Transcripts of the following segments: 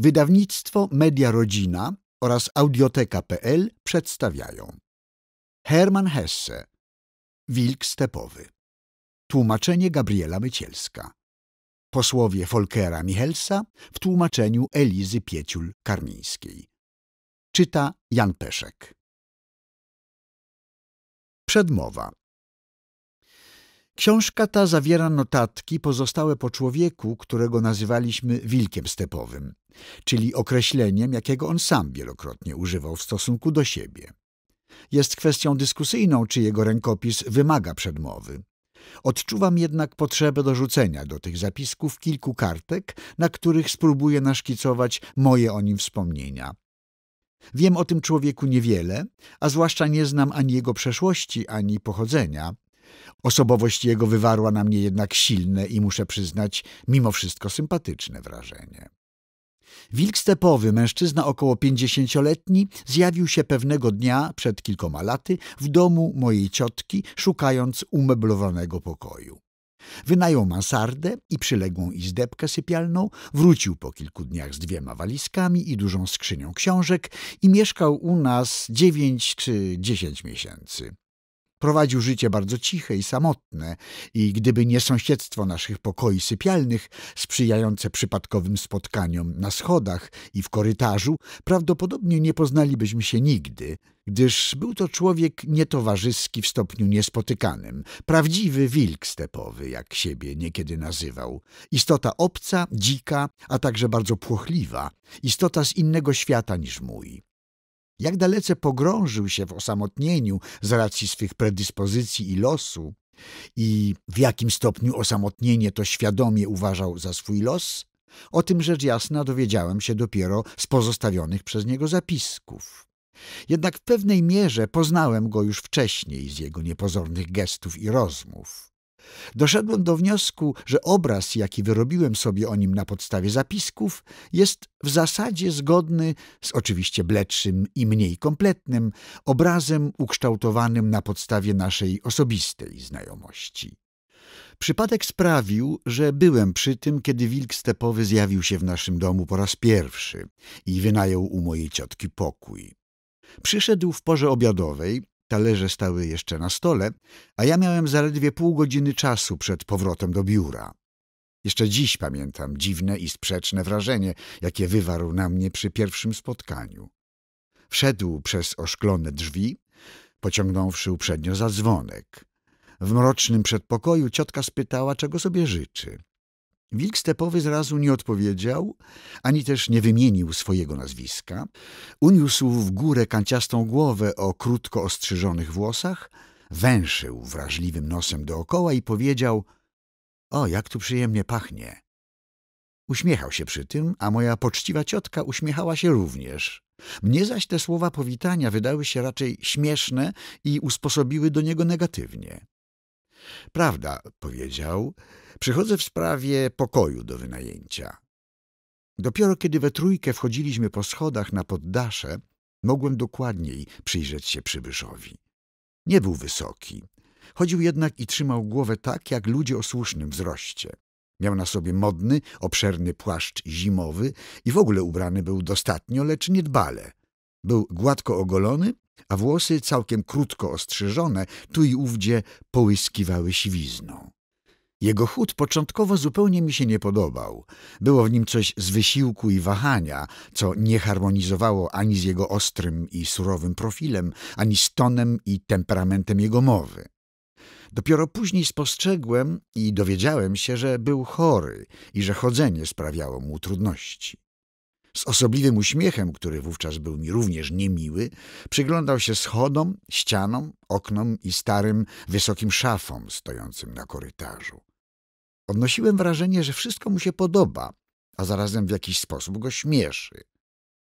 Wydawnictwo Media Rodzina oraz audioteka.pl przedstawiają Herman Hesse Wilk stepowy Tłumaczenie Gabriela Mycielska Posłowie Folkera Michelsa w tłumaczeniu Elizy Pieciul-Karmińskiej Czyta Jan Peszek Przedmowa Książka ta zawiera notatki pozostałe po człowieku, którego nazywaliśmy wilkiem stepowym, czyli określeniem, jakiego on sam wielokrotnie używał w stosunku do siebie. Jest kwestią dyskusyjną, czy jego rękopis wymaga przedmowy. Odczuwam jednak potrzebę dorzucenia do tych zapisków kilku kartek, na których spróbuję naszkicować moje o nim wspomnienia. Wiem o tym człowieku niewiele, a zwłaszcza nie znam ani jego przeszłości, ani pochodzenia, Osobowość jego wywarła na mnie jednak silne i muszę przyznać, mimo wszystko sympatyczne wrażenie. Wilk stepowy, mężczyzna około pięćdziesięcioletni, zjawił się pewnego dnia przed kilkoma laty w domu mojej ciotki, szukając umeblowanego pokoju. Wynajął mansardę i przyległą izdebkę sypialną, wrócił po kilku dniach z dwiema walizkami i dużą skrzynią książek i mieszkał u nas dziewięć czy dziesięć miesięcy. Prowadził życie bardzo ciche i samotne i gdyby nie sąsiedztwo naszych pokoi sypialnych, sprzyjające przypadkowym spotkaniom na schodach i w korytarzu, prawdopodobnie nie poznalibyśmy się nigdy, gdyż był to człowiek nietowarzyski w stopniu niespotykanym, prawdziwy wilk stepowy, jak siebie niekiedy nazywał, istota obca, dzika, a także bardzo płochliwa, istota z innego świata niż mój. Jak dalece pogrążył się w osamotnieniu z racji swych predyspozycji i losu i w jakim stopniu osamotnienie to świadomie uważał za swój los, o tym rzecz jasna dowiedziałem się dopiero z pozostawionych przez niego zapisków. Jednak w pewnej mierze poznałem go już wcześniej z jego niepozornych gestów i rozmów. Doszedłem do wniosku, że obraz, jaki wyrobiłem sobie o nim na podstawie zapisków, jest w zasadzie zgodny z oczywiście bledszym i mniej kompletnym obrazem ukształtowanym na podstawie naszej osobistej znajomości. Przypadek sprawił, że byłem przy tym, kiedy wilk stepowy zjawił się w naszym domu po raz pierwszy i wynajął u mojej ciotki pokój. Przyszedł w porze obiadowej, Talerze stały jeszcze na stole, a ja miałem zaledwie pół godziny czasu przed powrotem do biura. Jeszcze dziś pamiętam dziwne i sprzeczne wrażenie, jakie wywarł na mnie przy pierwszym spotkaniu. Wszedł przez oszklone drzwi, pociągnąwszy uprzednio za dzwonek. W mrocznym przedpokoju ciotka spytała, czego sobie życzy. Wilk stepowy zrazu nie odpowiedział, ani też nie wymienił swojego nazwiska. Uniósł w górę kanciastą głowę o krótko ostrzyżonych włosach, węszył wrażliwym nosem dookoła i powiedział – o, jak tu przyjemnie pachnie. Uśmiechał się przy tym, a moja poczciwa ciotka uśmiechała się również. Mnie zaś te słowa powitania wydały się raczej śmieszne i usposobiły do niego negatywnie. Prawda, powiedział, przychodzę w sprawie pokoju do wynajęcia. Dopiero kiedy we trójkę wchodziliśmy po schodach na poddasze, mogłem dokładniej przyjrzeć się przybyszowi. Nie był wysoki. Chodził jednak i trzymał głowę tak, jak ludzie o słusznym wzroście. Miał na sobie modny, obszerny płaszcz zimowy i w ogóle ubrany był dostatnio, lecz niedbale. Był gładko ogolony a włosy całkiem krótko ostrzyżone tu i ówdzie połyskiwały siwizną. Jego chód początkowo zupełnie mi się nie podobał. Było w nim coś z wysiłku i wahania, co nie harmonizowało ani z jego ostrym i surowym profilem, ani z tonem i temperamentem jego mowy. Dopiero później spostrzegłem i dowiedziałem się, że był chory i że chodzenie sprawiało mu trudności. Z osobliwym uśmiechem, który wówczas był mi również niemiły, przyglądał się schodom, ścianom, oknom i starym, wysokim szafom stojącym na korytarzu. Odnosiłem wrażenie, że wszystko mu się podoba, a zarazem w jakiś sposób go śmieszy.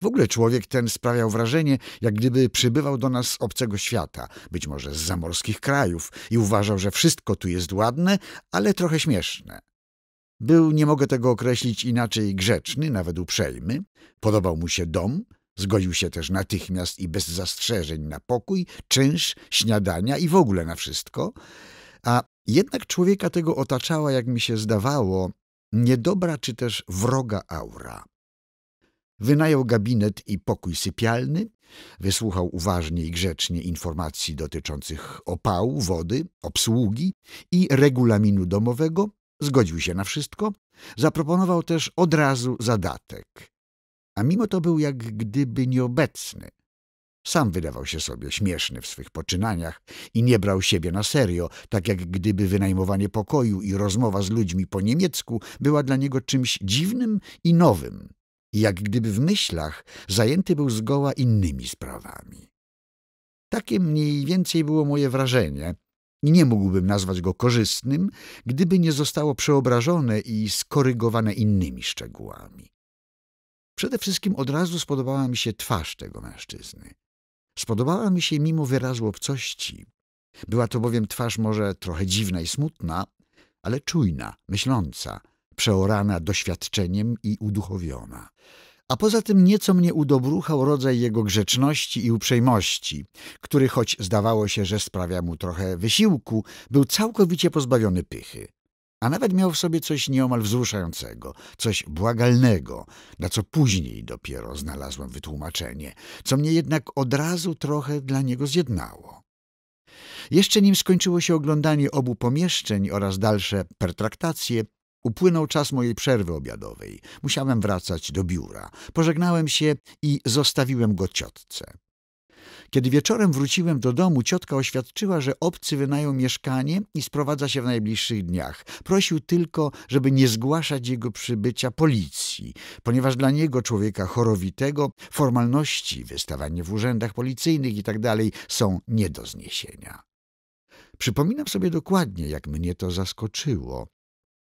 W ogóle człowiek ten sprawiał wrażenie, jak gdyby przybywał do nas z obcego świata, być może z zamorskich krajów, i uważał, że wszystko tu jest ładne, ale trochę śmieszne. Był, nie mogę tego określić inaczej, grzeczny, nawet uprzejmy. Podobał mu się dom, zgodził się też natychmiast i bez zastrzeżeń na pokój, czynsz, śniadania i w ogóle na wszystko. A jednak człowieka tego otaczała, jak mi się zdawało, niedobra czy też wroga aura. Wynajął gabinet i pokój sypialny, wysłuchał uważnie i grzecznie informacji dotyczących opału, wody, obsługi i regulaminu domowego, Zgodził się na wszystko, zaproponował też od razu zadatek. A mimo to był jak gdyby nieobecny. Sam wydawał się sobie śmieszny w swych poczynaniach i nie brał siebie na serio, tak jak gdyby wynajmowanie pokoju i rozmowa z ludźmi po niemiecku była dla niego czymś dziwnym i nowym. I jak gdyby w myślach zajęty był zgoła innymi sprawami. Takie mniej więcej było moje wrażenie – nie mógłbym nazwać go korzystnym, gdyby nie zostało przeobrażone i skorygowane innymi szczegółami. Przede wszystkim od razu spodobała mi się twarz tego mężczyzny. Spodobała mi się mimo wyrazu obcości. Była to bowiem twarz może trochę dziwna i smutna, ale czujna, myśląca, przeorana doświadczeniem i uduchowiona a poza tym nieco mnie udobruchał rodzaj jego grzeczności i uprzejmości, który choć zdawało się, że sprawia mu trochę wysiłku, był całkowicie pozbawiony pychy. A nawet miał w sobie coś nieomal wzruszającego, coś błagalnego, na co później dopiero znalazłem wytłumaczenie, co mnie jednak od razu trochę dla niego zjednało. Jeszcze nim skończyło się oglądanie obu pomieszczeń oraz dalsze pertraktacje, Upłynął czas mojej przerwy obiadowej. Musiałem wracać do biura. Pożegnałem się i zostawiłem go ciotce. Kiedy wieczorem wróciłem do domu, ciotka oświadczyła, że obcy wynają mieszkanie i sprowadza się w najbliższych dniach. Prosił tylko, żeby nie zgłaszać jego przybycia policji, ponieważ dla niego, człowieka chorowitego, formalności, wystawanie w urzędach policyjnych itd. Tak są nie do zniesienia. Przypominam sobie dokładnie, jak mnie to zaskoczyło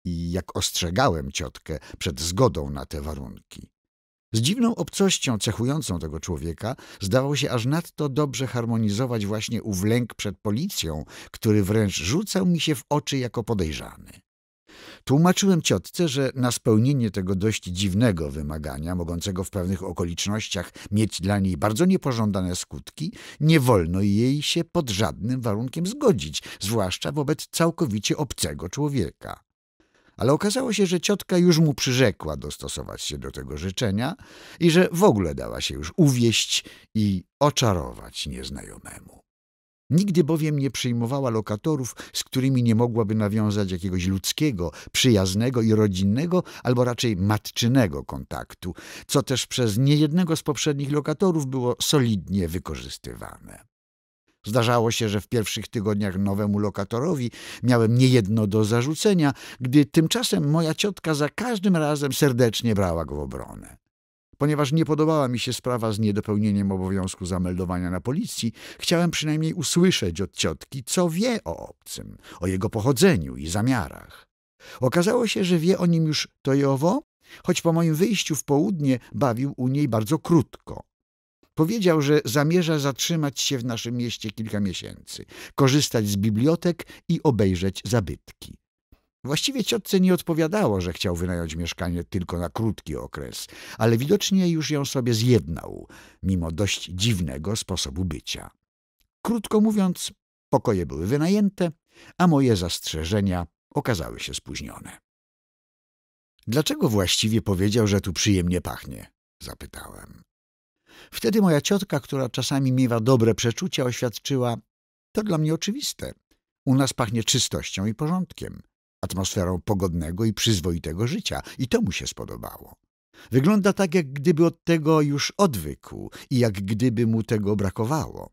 i jak ostrzegałem ciotkę przed zgodą na te warunki. Z dziwną obcością cechującą tego człowieka zdawał się aż nadto dobrze harmonizować właśnie ów lęk przed policją, który wręcz rzucał mi się w oczy jako podejrzany. Tłumaczyłem ciotce, że na spełnienie tego dość dziwnego wymagania, mogącego w pewnych okolicznościach mieć dla niej bardzo niepożądane skutki, nie wolno jej się pod żadnym warunkiem zgodzić, zwłaszcza wobec całkowicie obcego człowieka ale okazało się, że ciotka już mu przyrzekła dostosować się do tego życzenia i że w ogóle dała się już uwieść i oczarować nieznajomemu. Nigdy bowiem nie przyjmowała lokatorów, z którymi nie mogłaby nawiązać jakiegoś ludzkiego, przyjaznego i rodzinnego, albo raczej matczynego kontaktu, co też przez niejednego z poprzednich lokatorów było solidnie wykorzystywane. Zdarzało się, że w pierwszych tygodniach nowemu lokatorowi miałem niejedno do zarzucenia, gdy tymczasem moja ciotka za każdym razem serdecznie brała go w obronę. Ponieważ nie podobała mi się sprawa z niedopełnieniem obowiązku zameldowania na policji, chciałem przynajmniej usłyszeć od ciotki, co wie o obcym, o jego pochodzeniu i zamiarach. Okazało się, że wie o nim już to choć po moim wyjściu w południe bawił u niej bardzo krótko. Powiedział, że zamierza zatrzymać się w naszym mieście kilka miesięcy, korzystać z bibliotek i obejrzeć zabytki. Właściwie ciotce nie odpowiadało, że chciał wynająć mieszkanie tylko na krótki okres, ale widocznie już ją sobie zjednał, mimo dość dziwnego sposobu bycia. Krótko mówiąc, pokoje były wynajęte, a moje zastrzeżenia okazały się spóźnione. Dlaczego właściwie powiedział, że tu przyjemnie pachnie? Zapytałem. Wtedy moja ciotka, która czasami miewa dobre przeczucia, oświadczyła: To dla mnie oczywiste. U nas pachnie czystością i porządkiem, atmosferą pogodnego i przyzwoitego życia, i to mu się spodobało. Wygląda tak, jak gdyby od tego już odwykł i jak gdyby mu tego brakowało.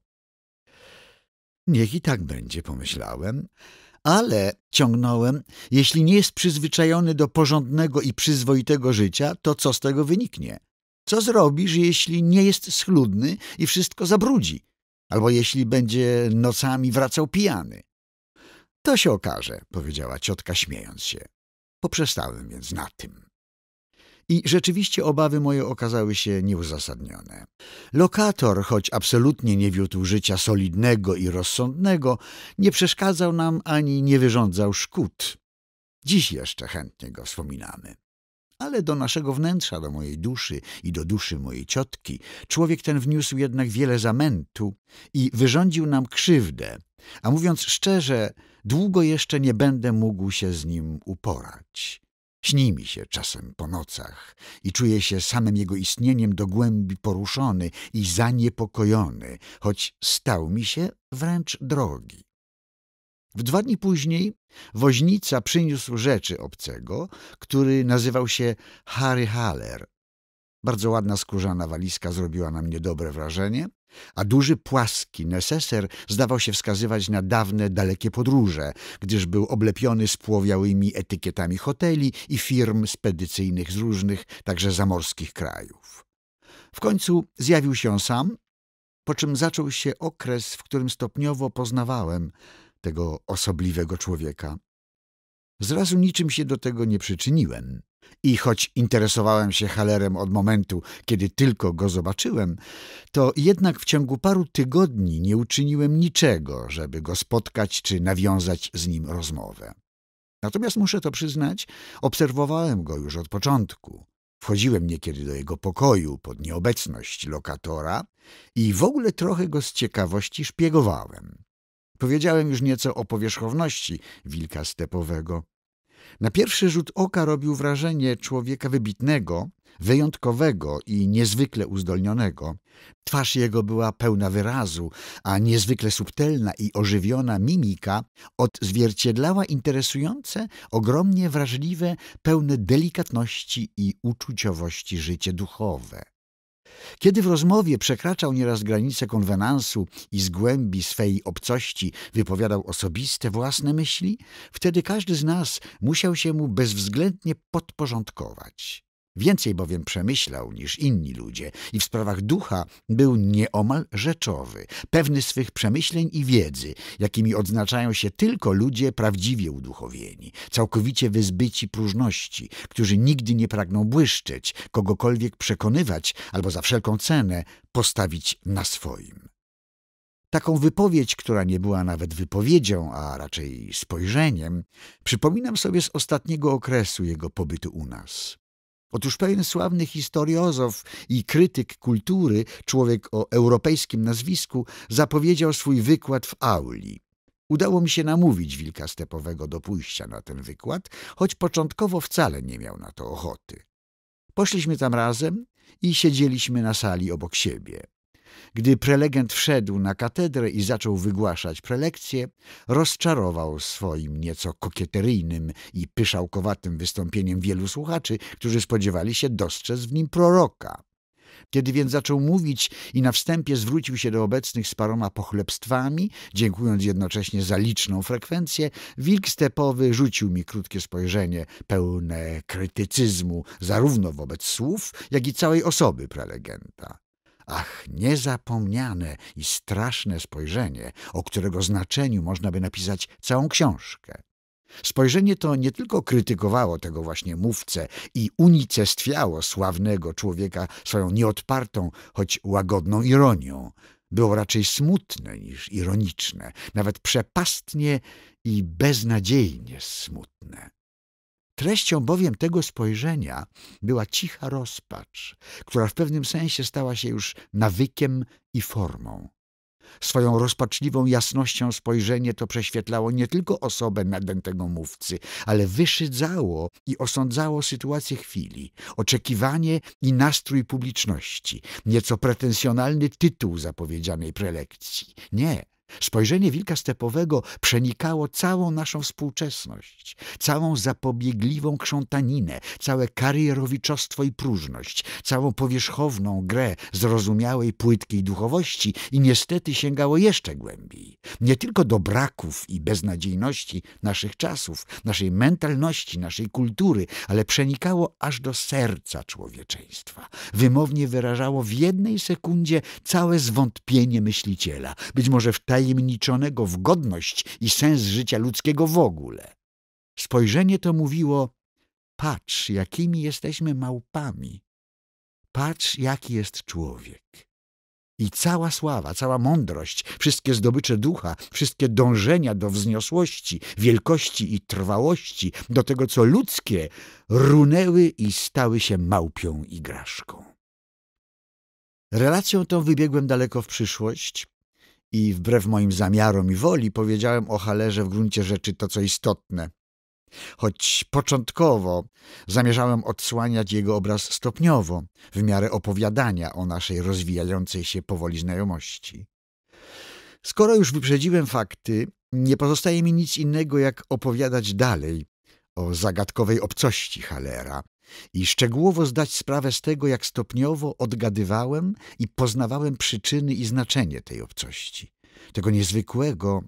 Niech i tak będzie, pomyślałem, ale ciągnąłem, jeśli nie jest przyzwyczajony do porządnego i przyzwoitego życia, to co z tego wyniknie? Co zrobisz, jeśli nie jest schludny i wszystko zabrudzi? Albo jeśli będzie nocami wracał pijany? To się okaże, powiedziała ciotka śmiejąc się. Poprzestałem więc na tym. I rzeczywiście obawy moje okazały się nieuzasadnione. Lokator, choć absolutnie nie wiódł życia solidnego i rozsądnego, nie przeszkadzał nam ani nie wyrządzał szkód. Dziś jeszcze chętnie go wspominamy ale do naszego wnętrza, do mojej duszy i do duszy mojej ciotki. Człowiek ten wniósł jednak wiele zamętu i wyrządził nam krzywdę, a mówiąc szczerze, długo jeszcze nie będę mógł się z nim uporać. Śni mi się czasem po nocach i czuję się samym jego istnieniem do głębi poruszony i zaniepokojony, choć stał mi się wręcz drogi. W dwa dni później woźnica przyniósł rzeczy obcego, który nazywał się Harry Haller. Bardzo ładna skórzana walizka zrobiła na mnie dobre wrażenie, a duży płaski neseser zdawał się wskazywać na dawne, dalekie podróże, gdyż był oblepiony spłowiałymi etykietami hoteli i firm spedycyjnych z różnych, także zamorskich krajów. W końcu zjawił się on sam, po czym zaczął się okres, w którym stopniowo poznawałem – tego osobliwego człowieka. Zrazu niczym się do tego nie przyczyniłem. I choć interesowałem się Halerem od momentu, kiedy tylko go zobaczyłem, to jednak w ciągu paru tygodni nie uczyniłem niczego, żeby go spotkać czy nawiązać z nim rozmowę. Natomiast muszę to przyznać, obserwowałem go już od początku. Wchodziłem niekiedy do jego pokoju pod nieobecność lokatora i w ogóle trochę go z ciekawości szpiegowałem. Powiedziałem już nieco o powierzchowności wilka stepowego. Na pierwszy rzut oka robił wrażenie człowieka wybitnego, wyjątkowego i niezwykle uzdolnionego. Twarz jego była pełna wyrazu, a niezwykle subtelna i ożywiona mimika odzwierciedlała interesujące, ogromnie wrażliwe, pełne delikatności i uczuciowości życie duchowe. Kiedy w rozmowie przekraczał nieraz granice konwenansu i z głębi swej obcości wypowiadał osobiste, własne myśli, wtedy każdy z nas musiał się mu bezwzględnie podporządkować. Więcej bowiem przemyślał niż inni ludzie i w sprawach ducha był nieomal rzeczowy, pewny swych przemyśleń i wiedzy, jakimi odznaczają się tylko ludzie prawdziwie uduchowieni, całkowicie wyzbyci próżności, którzy nigdy nie pragną błyszczeć, kogokolwiek przekonywać albo za wszelką cenę postawić na swoim. Taką wypowiedź, która nie była nawet wypowiedzią, a raczej spojrzeniem, przypominam sobie z ostatniego okresu jego pobytu u nas. Otóż pewien sławny historiozof i krytyk kultury, człowiek o europejskim nazwisku, zapowiedział swój wykład w auli. Udało mi się namówić wilka stepowego do pójścia na ten wykład, choć początkowo wcale nie miał na to ochoty. Poszliśmy tam razem i siedzieliśmy na sali obok siebie. Gdy prelegent wszedł na katedrę i zaczął wygłaszać prelekcję, rozczarował swoim nieco kokieteryjnym i pyszałkowatym wystąpieniem wielu słuchaczy, którzy spodziewali się dostrzec w nim proroka. Kiedy więc zaczął mówić i na wstępie zwrócił się do obecnych z paroma pochlebstwami, dziękując jednocześnie za liczną frekwencję, wilk stepowy rzucił mi krótkie spojrzenie pełne krytycyzmu zarówno wobec słów, jak i całej osoby prelegenta. Ach, niezapomniane i straszne spojrzenie, o którego znaczeniu można by napisać całą książkę. Spojrzenie to nie tylko krytykowało tego właśnie mówcę i unicestwiało sławnego człowieka swoją nieodpartą, choć łagodną ironią. Było raczej smutne niż ironiczne, nawet przepastnie i beznadziejnie smutne. Treścią bowiem tego spojrzenia była cicha rozpacz, która w pewnym sensie stała się już nawykiem i formą. Swoją rozpaczliwą jasnością spojrzenie to prześwietlało nie tylko osobę nadętego mówcy, ale wyszydzało i osądzało sytuację chwili, oczekiwanie i nastrój publiczności, nieco pretensjonalny tytuł zapowiedzianej prelekcji. Nie, Spojrzenie wilka stepowego przenikało całą naszą współczesność, całą zapobiegliwą krzątaninę, całe karierowiczostwo i próżność, całą powierzchowną grę zrozumiałej, płytkiej duchowości i niestety sięgało jeszcze głębiej. Nie tylko do braków i beznadziejności naszych czasów, naszej mentalności, naszej kultury, ale przenikało aż do serca człowieczeństwa. Wymownie wyrażało w jednej sekundzie całe zwątpienie myśliciela. Być może w tajemnicy wtajemniczonego w godność i sens życia ludzkiego w ogóle. Spojrzenie to mówiło, patrz, jakimi jesteśmy małpami, patrz, jaki jest człowiek. I cała sława, cała mądrość, wszystkie zdobycze ducha, wszystkie dążenia do wzniosłości, wielkości i trwałości, do tego, co ludzkie, runęły i stały się małpią igraszką. Relacją tą wybiegłem daleko w przyszłość, i wbrew moim zamiarom i woli powiedziałem o Halerze w gruncie rzeczy to, co istotne. Choć początkowo zamierzałem odsłaniać jego obraz stopniowo, w miarę opowiadania o naszej rozwijającej się powoli znajomości. Skoro już wyprzedziłem fakty, nie pozostaje mi nic innego, jak opowiadać dalej o zagadkowej obcości Halera, i szczegółowo zdać sprawę z tego, jak stopniowo odgadywałem i poznawałem przyczyny i znaczenie tej obcości, tego niezwykłego,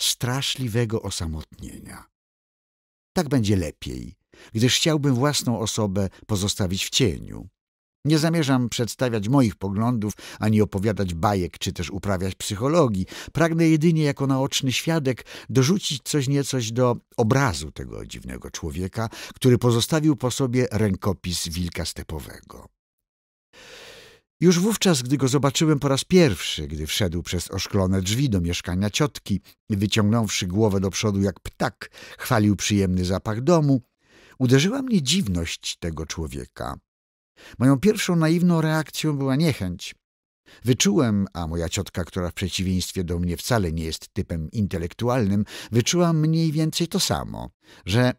straszliwego osamotnienia. Tak będzie lepiej, gdyż chciałbym własną osobę pozostawić w cieniu, nie zamierzam przedstawiać moich poglądów, ani opowiadać bajek, czy też uprawiać psychologii. Pragnę jedynie jako naoczny świadek dorzucić coś niecoś do obrazu tego dziwnego człowieka, który pozostawił po sobie rękopis wilka stepowego. Już wówczas, gdy go zobaczyłem po raz pierwszy, gdy wszedł przez oszklone drzwi do mieszkania ciotki, wyciągnąwszy głowę do przodu jak ptak, chwalił przyjemny zapach domu, uderzyła mnie dziwność tego człowieka. Moją pierwszą naiwną reakcją była niechęć. Wyczułem, a moja ciotka, która w przeciwieństwie do mnie wcale nie jest typem intelektualnym, wyczuła mniej więcej to samo, że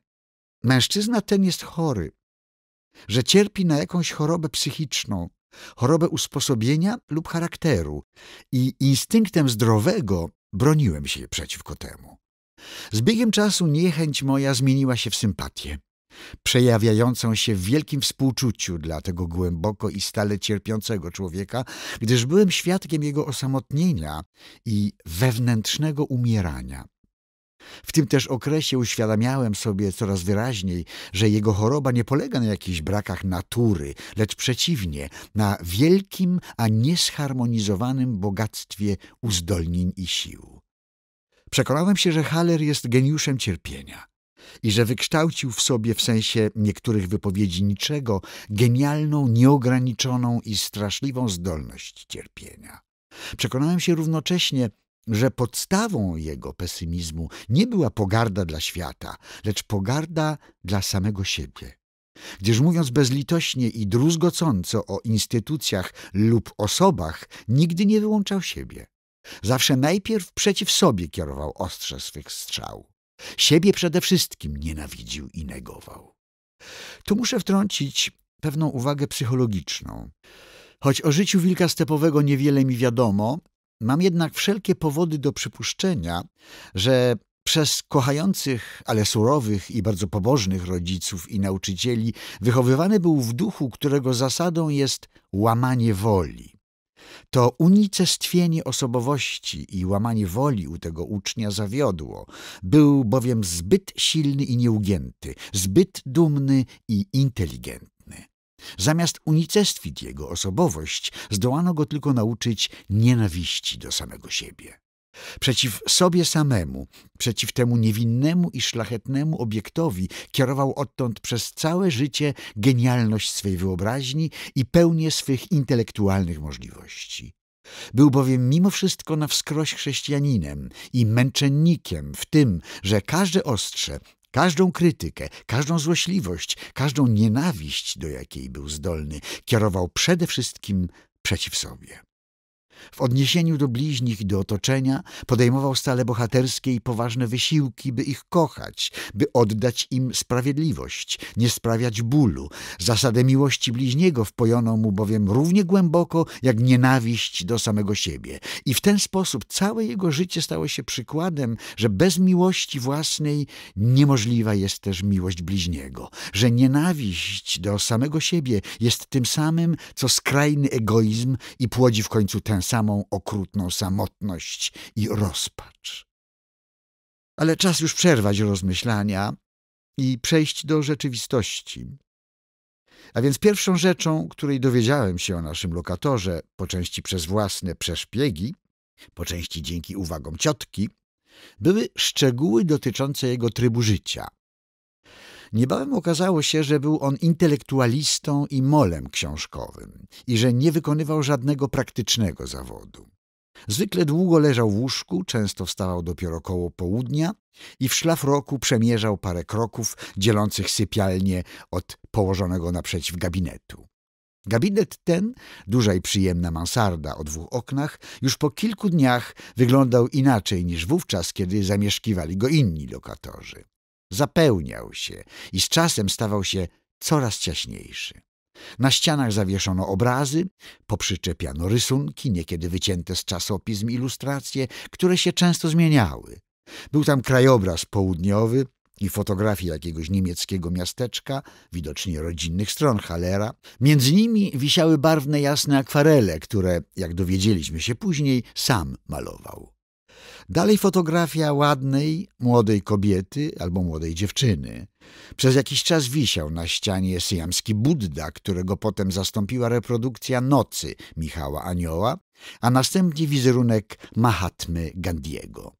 mężczyzna ten jest chory, że cierpi na jakąś chorobę psychiczną, chorobę usposobienia lub charakteru i instynktem zdrowego broniłem się przeciwko temu. Z biegiem czasu niechęć moja zmieniła się w sympatię przejawiającą się w wielkim współczuciu dla tego głęboko i stale cierpiącego człowieka, gdyż byłem świadkiem jego osamotnienia i wewnętrznego umierania. W tym też okresie uświadamiałem sobie coraz wyraźniej, że jego choroba nie polega na jakichś brakach natury, lecz przeciwnie, na wielkim, a niesharmonizowanym bogactwie uzdolnień i sił. Przekonałem się, że Haller jest geniuszem cierpienia – i że wykształcił w sobie w sensie niektórych wypowiedzi niczego genialną, nieograniczoną i straszliwą zdolność cierpienia. Przekonałem się równocześnie, że podstawą jego pesymizmu nie była pogarda dla świata, lecz pogarda dla samego siebie. Gdyż mówiąc bezlitośnie i druzgocąco o instytucjach lub osobach, nigdy nie wyłączał siebie. Zawsze najpierw przeciw sobie kierował ostrze swych strzał. Siebie przede wszystkim nienawidził i negował. Tu muszę wtrącić pewną uwagę psychologiczną. Choć o życiu wilka stepowego niewiele mi wiadomo, mam jednak wszelkie powody do przypuszczenia, że przez kochających, ale surowych i bardzo pobożnych rodziców i nauczycieli wychowywany był w duchu, którego zasadą jest łamanie woli. To unicestwienie osobowości i łamanie woli u tego ucznia zawiodło. Był bowiem zbyt silny i nieugięty, zbyt dumny i inteligentny. Zamiast unicestwić jego osobowość, zdołano go tylko nauczyć nienawiści do samego siebie. Przeciw sobie samemu, przeciw temu niewinnemu i szlachetnemu obiektowi kierował odtąd przez całe życie genialność swej wyobraźni i pełnię swych intelektualnych możliwości. Był bowiem mimo wszystko na wskroś chrześcijaninem i męczennikiem w tym, że każde ostrze, każdą krytykę, każdą złośliwość, każdą nienawiść, do jakiej był zdolny, kierował przede wszystkim przeciw sobie. W odniesieniu do bliźnich i do otoczenia podejmował stale bohaterskie i poważne wysiłki, by ich kochać, by oddać im sprawiedliwość, nie sprawiać bólu. Zasadę miłości bliźniego wpojono mu bowiem równie głęboko jak nienawiść do samego siebie. I w ten sposób całe jego życie stało się przykładem, że bez miłości własnej niemożliwa jest też miłość bliźniego, że nienawiść do samego siebie jest tym samym, co skrajny egoizm i płodzi w końcu tę samą okrutną samotność i rozpacz. Ale czas już przerwać rozmyślania i przejść do rzeczywistości. A więc pierwszą rzeczą, której dowiedziałem się o naszym lokatorze, po części przez własne przeszpiegi, po części dzięki uwagom ciotki, były szczegóły dotyczące jego trybu życia – Niebawem okazało się, że był on intelektualistą i molem książkowym i że nie wykonywał żadnego praktycznego zawodu. Zwykle długo leżał w łóżku, często wstawał dopiero koło południa i w szlafroku przemierzał parę kroków dzielących sypialnię od położonego naprzeciw gabinetu. Gabinet ten, duża i przyjemna mansarda o dwóch oknach, już po kilku dniach wyglądał inaczej niż wówczas, kiedy zamieszkiwali go inni lokatorzy zapełniał się i z czasem stawał się coraz ciaśniejszy. Na ścianach zawieszono obrazy, poprzyczepiano rysunki, niekiedy wycięte z czasopism ilustracje, które się często zmieniały. Był tam krajobraz południowy i fotografia jakiegoś niemieckiego miasteczka, widocznie rodzinnych stron Halera. Między nimi wisiały barwne, jasne akwarele, które, jak dowiedzieliśmy się później, sam malował. Dalej fotografia ładnej, młodej kobiety albo młodej dziewczyny. Przez jakiś czas wisiał na ścianie syjamski Budda, którego potem zastąpiła reprodukcja Nocy Michała Anioła, a następnie wizerunek Mahatmy Gandiego.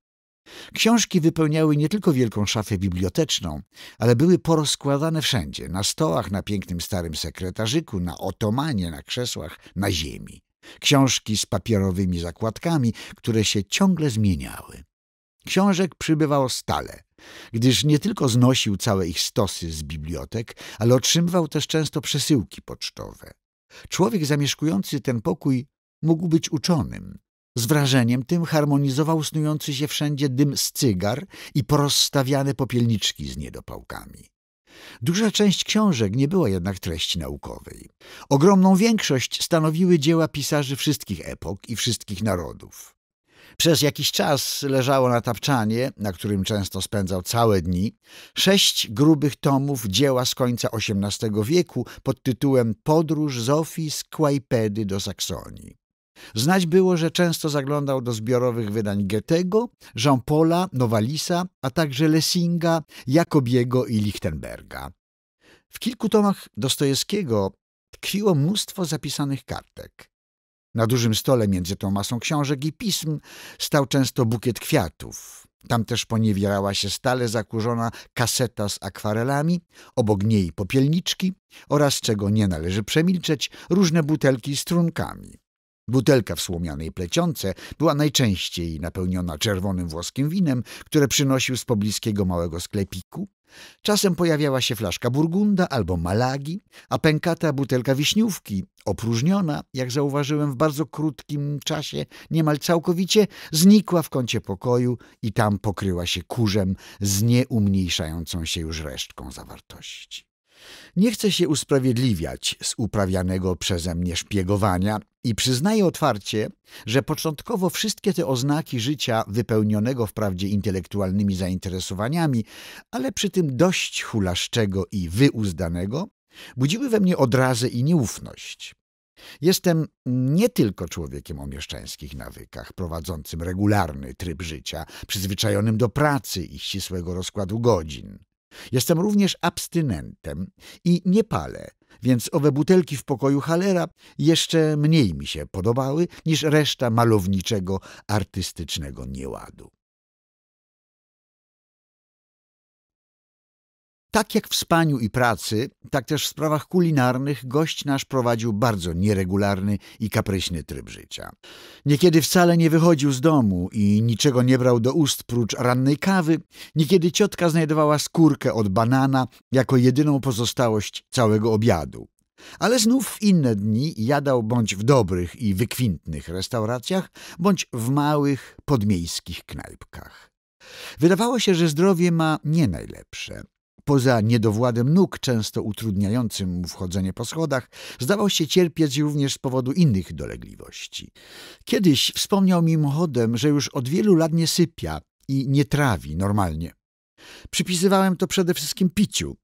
Książki wypełniały nie tylko wielką szafę biblioteczną, ale były porozkładane wszędzie, na stołach, na pięknym starym sekretarzyku, na otomanie, na krzesłach, na ziemi. Książki z papierowymi zakładkami, które się ciągle zmieniały. Książek przybywało stale, gdyż nie tylko znosił całe ich stosy z bibliotek, ale otrzymywał też często przesyłki pocztowe. Człowiek zamieszkujący ten pokój mógł być uczonym. Z wrażeniem tym harmonizował snujący się wszędzie dym z cygar i porozstawiane popielniczki z niedopałkami. Duża część książek nie była jednak treści naukowej. Ogromną większość stanowiły dzieła pisarzy wszystkich epok i wszystkich narodów. Przez jakiś czas leżało na tapczanie, na którym często spędzał całe dni, sześć grubych tomów dzieła z końca XVIII wieku pod tytułem Podróż Zofii z Kłajpedy do Saksonii. Znać było, że często zaglądał do zbiorowych wydań Goethego, Jean-Paula, Nowalisa, a także Lessinga, Jakobiego i Lichtenberga. W kilku tomach Dostojewskiego tkwiło mnóstwo zapisanych kartek. Na dużym stole między tą masą książek i pism stał często bukiet kwiatów. Tam też poniewierała się stale zakurzona kaseta z akwarelami, obok niej popielniczki oraz, czego nie należy przemilczeć, różne butelki z trunkami. Butelka w słomianej plecionce była najczęściej napełniona czerwonym włoskim winem, które przynosił z pobliskiego małego sklepiku. Czasem pojawiała się flaszka burgunda albo malagi, a pękata butelka wiśniówki, opróżniona, jak zauważyłem w bardzo krótkim czasie, niemal całkowicie, znikła w kącie pokoju i tam pokryła się kurzem z nieumniejszającą się już resztką zawartości. Nie chcę się usprawiedliwiać z uprawianego przeze mnie szpiegowania i przyznaję otwarcie, że początkowo wszystkie te oznaki życia wypełnionego wprawdzie intelektualnymi zainteresowaniami, ale przy tym dość hulaszczego i wyuzdanego, budziły we mnie odrazę i nieufność. Jestem nie tylko człowiekiem o mieszczańskich nawykach, prowadzącym regularny tryb życia, przyzwyczajonym do pracy i ścisłego rozkładu godzin. Jestem również abstynentem i nie palę, więc owe butelki w pokoju Halera jeszcze mniej mi się podobały niż reszta malowniczego, artystycznego nieładu. Tak jak w spaniu i pracy, tak też w sprawach kulinarnych gość nasz prowadził bardzo nieregularny i kapryśny tryb życia. Niekiedy wcale nie wychodził z domu i niczego nie brał do ust prócz rannej kawy, niekiedy ciotka znajdowała skórkę od banana jako jedyną pozostałość całego obiadu. Ale znów w inne dni jadał bądź w dobrych i wykwintnych restauracjach, bądź w małych, podmiejskich knajpkach. Wydawało się, że zdrowie ma nie najlepsze. Poza niedowładem nóg, często utrudniającym mu wchodzenie po schodach, zdawał się cierpieć również z powodu innych dolegliwości. Kiedyś wspomniał mimochodem, że już od wielu lat nie sypia i nie trawi normalnie. Przypisywałem to przede wszystkim piciu.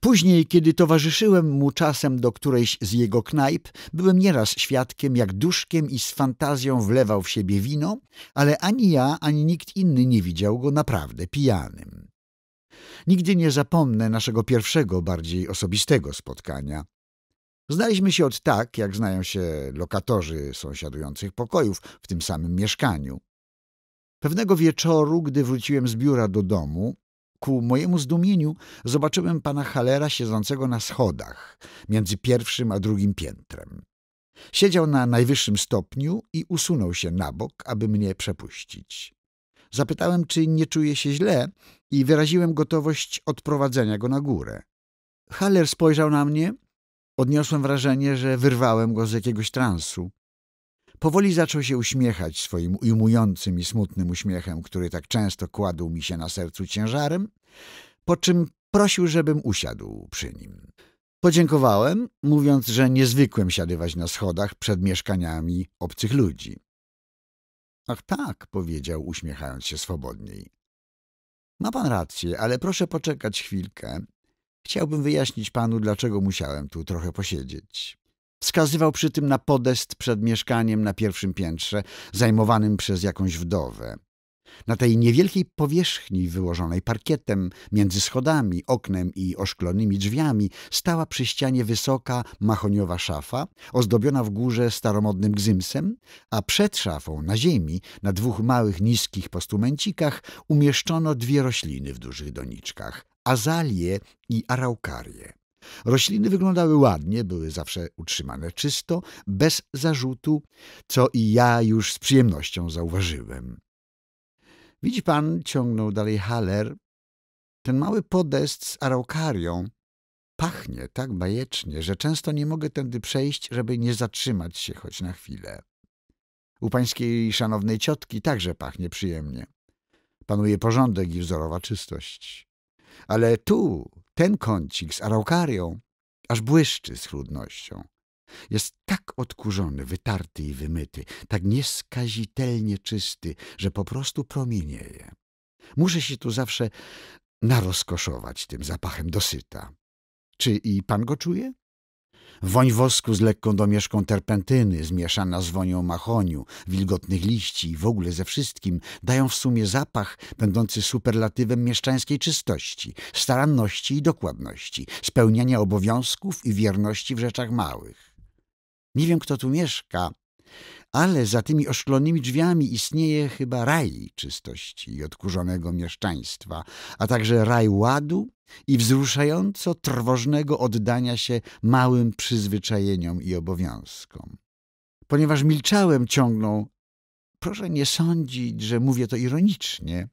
Później, kiedy towarzyszyłem mu czasem do którejś z jego knajp, byłem nieraz świadkiem, jak duszkiem i z fantazją wlewał w siebie wino, ale ani ja, ani nikt inny nie widział go naprawdę pijanym. Nigdy nie zapomnę naszego pierwszego, bardziej osobistego spotkania. Znaliśmy się od tak, jak znają się lokatorzy sąsiadujących pokojów w tym samym mieszkaniu. Pewnego wieczoru, gdy wróciłem z biura do domu, ku mojemu zdumieniu zobaczyłem pana Halera siedzącego na schodach między pierwszym a drugim piętrem. Siedział na najwyższym stopniu i usunął się na bok, aby mnie przepuścić. Zapytałem, czy nie czuje się źle, i wyraziłem gotowość odprowadzenia go na górę. Haller spojrzał na mnie. Odniosłem wrażenie, że wyrwałem go z jakiegoś transu. Powoli zaczął się uśmiechać swoim ujmującym i smutnym uśmiechem, który tak często kładł mi się na sercu ciężarem, po czym prosił, żebym usiadł przy nim. Podziękowałem, mówiąc, że niezwykłem siadywać na schodach przed mieszkaniami obcych ludzi. Ach tak, powiedział, uśmiechając się swobodniej. Ma pan rację, ale proszę poczekać chwilkę. Chciałbym wyjaśnić panu, dlaczego musiałem tu trochę posiedzieć. Wskazywał przy tym na podest przed mieszkaniem na pierwszym piętrze, zajmowanym przez jakąś wdowę. Na tej niewielkiej powierzchni wyłożonej parkietem, między schodami, oknem i oszklonymi drzwiami, stała przy ścianie wysoka, mahoniowa szafa, ozdobiona w górze staromodnym gzymsem, a przed szafą, na ziemi, na dwóch małych, niskich postumencikach, umieszczono dwie rośliny w dużych doniczkach – azalie i araukarie. Rośliny wyglądały ładnie, były zawsze utrzymane czysto, bez zarzutu, co i ja już z przyjemnością zauważyłem. Widzi pan, ciągnął dalej Haller, ten mały podest z araukarią pachnie tak bajecznie, że często nie mogę tędy przejść, żeby nie zatrzymać się choć na chwilę. U pańskiej szanownej ciotki także pachnie przyjemnie. Panuje porządek i wzorowa czystość. Ale tu, ten kącik z araukarią, aż błyszczy z chludnością. Jest tak odkurzony, wytarty i wymyty, tak nieskazitelnie czysty, że po prostu promienieje. Muszę się tu zawsze narozkoszować tym zapachem dosyta. Czy i pan go czuje? Woń wosku z lekką domieszką terpentyny, zmieszana z wonią mahoniu, wilgotnych liści i w ogóle ze wszystkim, dają w sumie zapach będący superlatywem mieszczańskiej czystości, staranności i dokładności, spełniania obowiązków i wierności w rzeczach małych. Nie wiem, kto tu mieszka, ale za tymi oszklonymi drzwiami istnieje chyba raj czystości i odkurzonego mieszczaństwa, a także raj ładu i wzruszająco trwożnego oddania się małym przyzwyczajeniom i obowiązkom. Ponieważ milczałem, ciągnął proszę nie sądzić, że mówię to ironicznie.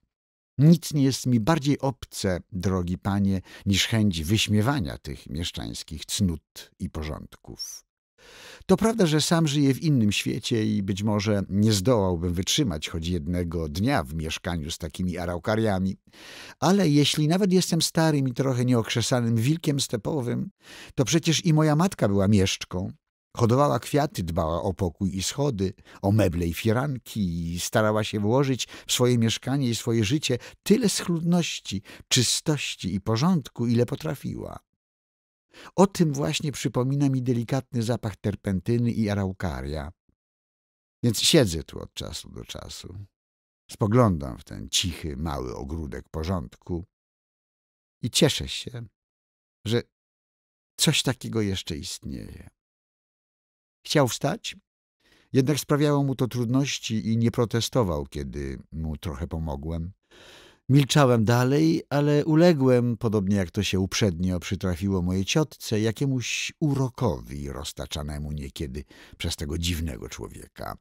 Nic nie jest mi bardziej obce, drogi panie, niż chęć wyśmiewania tych mieszczańskich cnót i porządków. To prawda, że sam żyję w innym świecie i być może nie zdołałbym wytrzymać choć jednego dnia w mieszkaniu z takimi araukariami, ale jeśli nawet jestem starym i trochę nieokrzesanym wilkiem stepowym, to przecież i moja matka była mieszczką. Hodowała kwiaty, dbała o pokój i schody, o meble i firanki i starała się włożyć w swoje mieszkanie i swoje życie tyle schludności, czystości i porządku, ile potrafiła. O tym właśnie przypomina mi delikatny zapach terpentyny i araukaria. Więc siedzę tu od czasu do czasu. Spoglądam w ten cichy, mały ogródek porządku i cieszę się, że coś takiego jeszcze istnieje. Chciał wstać, jednak sprawiało mu to trudności i nie protestował, kiedy mu trochę pomogłem. Milczałem dalej, ale uległem, podobnie jak to się uprzednio przytrafiło mojej ciotce, jakiemuś urokowi roztaczanemu niekiedy przez tego dziwnego człowieka.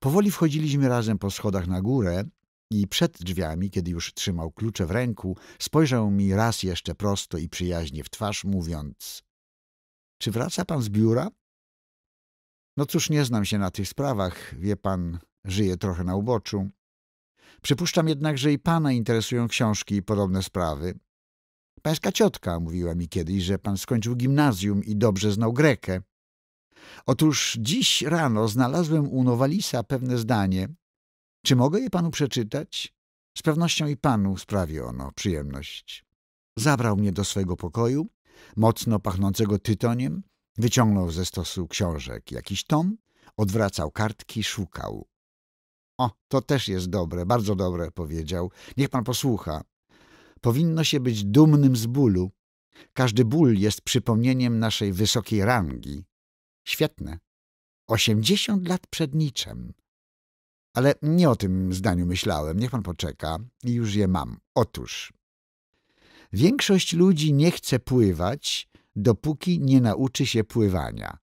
Powoli wchodziliśmy razem po schodach na górę i przed drzwiami, kiedy już trzymał klucze w ręku, spojrzał mi raz jeszcze prosto i przyjaźnie w twarz, mówiąc – Czy wraca pan z biura? – No cóż, nie znam się na tych sprawach, wie pan, żyję trochę na uboczu. Przypuszczam jednak, że i pana interesują książki i podobne sprawy. Pańska ciotka mówiła mi kiedyś, że pan skończył gimnazjum i dobrze znał Grekę. Otóż dziś rano znalazłem u Nowalisa pewne zdanie. Czy mogę je panu przeczytać? Z pewnością i panu sprawi ono przyjemność. Zabrał mnie do swojego pokoju, mocno pachnącego tytoniem, wyciągnął ze stosu książek jakiś tom, odwracał kartki, szukał. O, to też jest dobre, bardzo dobre, powiedział. Niech pan posłucha. Powinno się być dumnym z bólu. Każdy ból jest przypomnieniem naszej wysokiej rangi. Świetne. Osiemdziesiąt lat przed niczem. Ale nie o tym zdaniu myślałem. Niech pan poczeka. I już je mam. Otóż. Większość ludzi nie chce pływać, dopóki nie nauczy się pływania.